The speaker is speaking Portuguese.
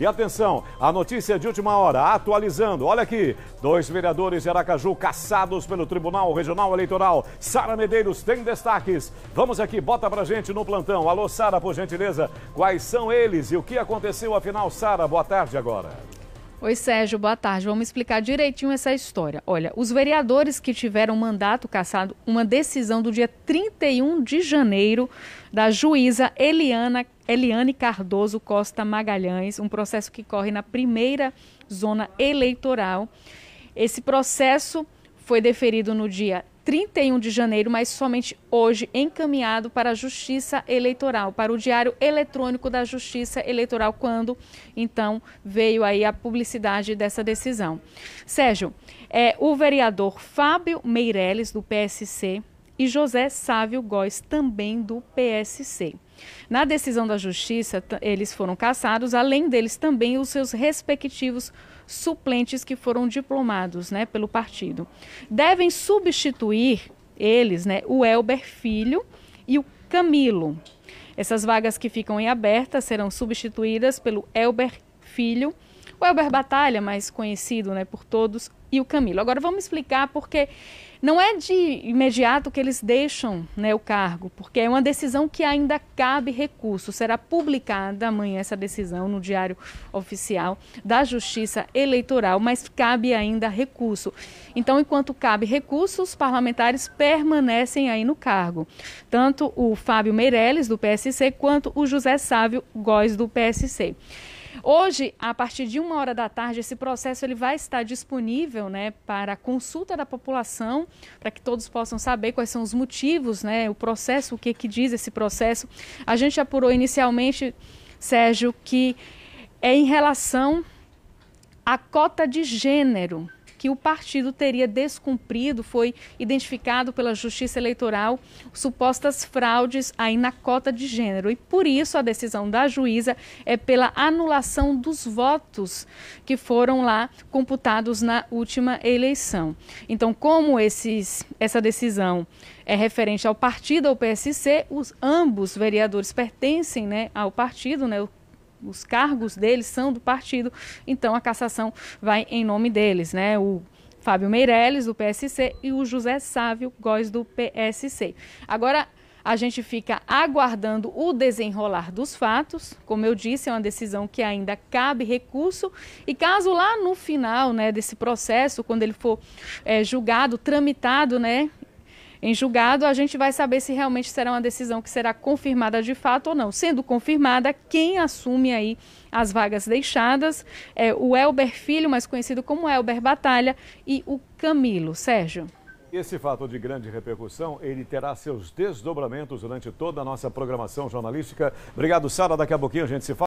E atenção, a notícia de última hora, atualizando. Olha aqui, dois vereadores de Aracaju caçados pelo Tribunal Regional Eleitoral. Sara Medeiros tem destaques. Vamos aqui, bota pra gente no plantão. Alô, Sara, por gentileza, quais são eles e o que aconteceu afinal, Sara? Boa tarde agora. Oi, Sérgio, boa tarde. Vamos explicar direitinho essa história. Olha, os vereadores que tiveram mandato cassado, uma decisão do dia 31 de janeiro da juíza Eliana, Eliane Cardoso Costa Magalhães, um processo que corre na primeira zona eleitoral. Esse processo foi deferido no dia 31 de janeiro, mas somente hoje encaminhado para a Justiça Eleitoral, para o Diário Eletrônico da Justiça Eleitoral, quando então veio aí a publicidade dessa decisão. Sérgio, é, o vereador Fábio Meirelles, do PSC, e José Sávio Góes, também do PSC. Na decisão da justiça, eles foram cassados, além deles também os seus respectivos suplentes que foram diplomados né, pelo partido. Devem substituir eles né, o Elber Filho e o Camilo. Essas vagas que ficam em aberta serão substituídas pelo Elber Filho o Elber Batalha, mais conhecido né, por todos, e o Camilo. Agora vamos explicar porque não é de imediato que eles deixam né, o cargo, porque é uma decisão que ainda cabe recurso. Será publicada amanhã essa decisão no Diário Oficial da Justiça Eleitoral, mas cabe ainda recurso. Então, enquanto cabe recurso, os parlamentares permanecem aí no cargo. Tanto o Fábio Meirelles, do PSC, quanto o José Sávio Góes, do PSC. Hoje, a partir de uma hora da tarde, esse processo ele vai estar disponível né, para consulta da população, para que todos possam saber quais são os motivos, né, o processo, o que, que diz esse processo. A gente apurou inicialmente, Sérgio, que é em relação à cota de gênero que o partido teria descumprido, foi identificado pela Justiça Eleitoral supostas fraudes aí na cota de gênero. E por isso a decisão da juíza é pela anulação dos votos que foram lá computados na última eleição. Então, como esses, essa decisão é referente ao partido, ao PSC, os ambos vereadores pertencem né, ao partido, né, os cargos deles são do partido, então a cassação vai em nome deles, né? O Fábio Meirelles, do PSC, e o José Sávio Góes, do PSC. Agora, a gente fica aguardando o desenrolar dos fatos. Como eu disse, é uma decisão que ainda cabe recurso. E caso lá no final né, desse processo, quando ele for é, julgado, tramitado, né, em julgado, a gente vai saber se realmente será uma decisão que será confirmada de fato ou não. Sendo confirmada, quem assume aí as vagas deixadas é o Elber Filho, mais conhecido como Elber Batalha, e o Camilo. Sérgio. Esse fato de grande repercussão, ele terá seus desdobramentos durante toda a nossa programação jornalística. Obrigado, Sara. Daqui a pouquinho a gente se fala.